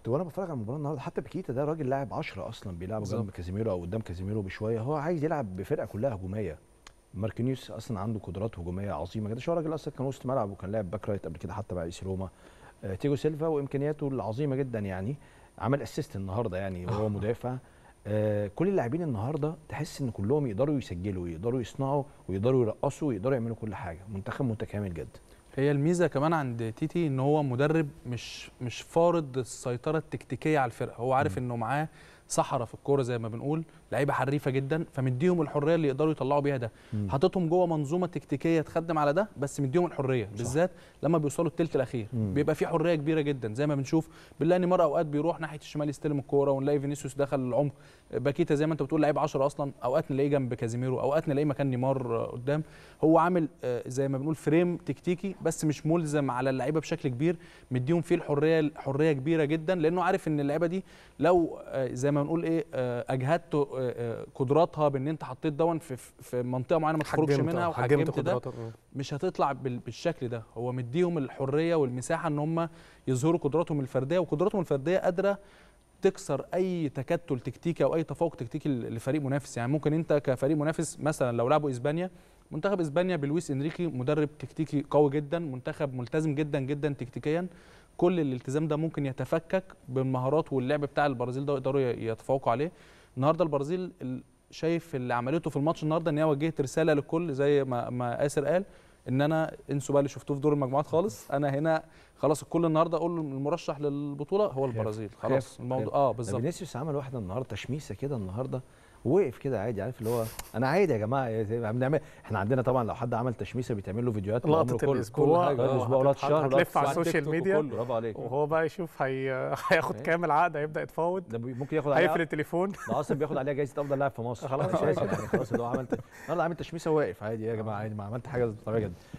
كنت وانا بتفرج على المباراه النهارده حتى بكيتا ده راجل لاعب 10 اصلا بيلعب جنب كازيميرو او قدام كازيميرو بشويه هو عايز يلعب بفرقه كلها هجوميه ماركينيوس اصلا عنده قدرات هجوميه عظيمه جدا هو راجل اصلا كان وسط ملعب وكان لاعب باك رايت قبل كده حتى مع اي روما آه، تيجو سيلفا وامكانياته العظيمه جدا يعني عمل اسيست النهارده يعني وهو آه. مدافع آه، كل اللاعبين النهارده تحس ان كلهم يقدروا يسجلوا ويقدروا يصنعوا ويقدروا يرقصوا ويقدروا يعملوا كل حاجه منتخب متكامل جدا هي الميزه كمان عند تيتي ان هو مدرب مش مش فارض السيطره التكتيكيه على الفرقه هو عارف انه معاه صحراء في الكوره زي ما بنقول لعيبه حريفه جدا فمديهم الحريه اللي يقدروا يطلعوا بيها ده حاططهم جوه منظومه تكتيكيه تخدم على ده بس مديهم الحريه صح. بالذات لما بيوصلوا الثلث الاخير مم. بيبقى في حريه كبيره جدا زي ما بنشوف بنلاقي نيمار اوقات بيروح ناحيه الشمال يستلم الكوره ونلاقي فينيسيوس دخل العمق باكيتا زي ما انت بتقول لعيب 10 اصلا اوقات نلاقيه جنب كازيميرو اوقات نلاقيه مكان نيمار قدام هو عامل آه، زي ما بنقول فريم تكتيكي بس مش ملزم على اللعيبه بشكل كبير مديهم فيه الحريه حريه كبيره جدا لانه عارف ان اللعيبه دي لو آه، زي ما نقول ايه آه، اجهدت آه، آه، قدراتها بان انت حطيت دون في, في منطقه معينه ما تخرجش منها وحجمت ده مش هتطلع بالشكل ده هو مديهم الحريه والمساحه ان هم يظهروا قدراتهم الفرديه وقدراتهم الفرديه قادره تكسر اي تكتل تكتيكي او اي تفوق تكتيكي لفريق منافس يعني ممكن انت كفريق منافس مثلا لو لعبوا اسبانيا منتخب اسبانيا بلويس انريكي مدرب تكتيكي قوي جدا منتخب ملتزم جدا جدا تكتيكيا كل الالتزام ده ممكن يتفكك بالمهارات واللعب بتاع البرازيل ده يقدروا يتفوقوا عليه النهارده البرازيل شايف اللي عملته في الماتش النهارده ان هي وجهت رساله للكل زي ما ما ياسر قال ان انا انسوا بقى اللي شفتوه في دور المجموعات خالص انا هنا خلاص الكل النهارده اقول المرشح للبطوله هو البرازيل خلاص الموضوع اه بالظبط فينيسيوس عمل واحده النهارده تشميسه كده النهارده وقف كده عادي عارف اللي هو انا عادي يا جماعه بنعمل احنا عندنا طبعا لو حد عمل تشميسه بيتعمل له فيديوهات لقطه الاسبوع اه، الاسبوع ولا شهر هتلف على السوشيال ميديا وهو بقى يشوف هي... هياخد ايه؟ كام العقد هيبدا يتفاوض ممكن ياخد عليها هيقفل التليفون ده اصلا بياخد عليها جايزه افضل لاعب في مصر خلاص يعني، خلاص اللي هو عمل انا عامل تشميسه واقف عادي يا جماعه عادي ما عملت حاجه طبيعيه جدا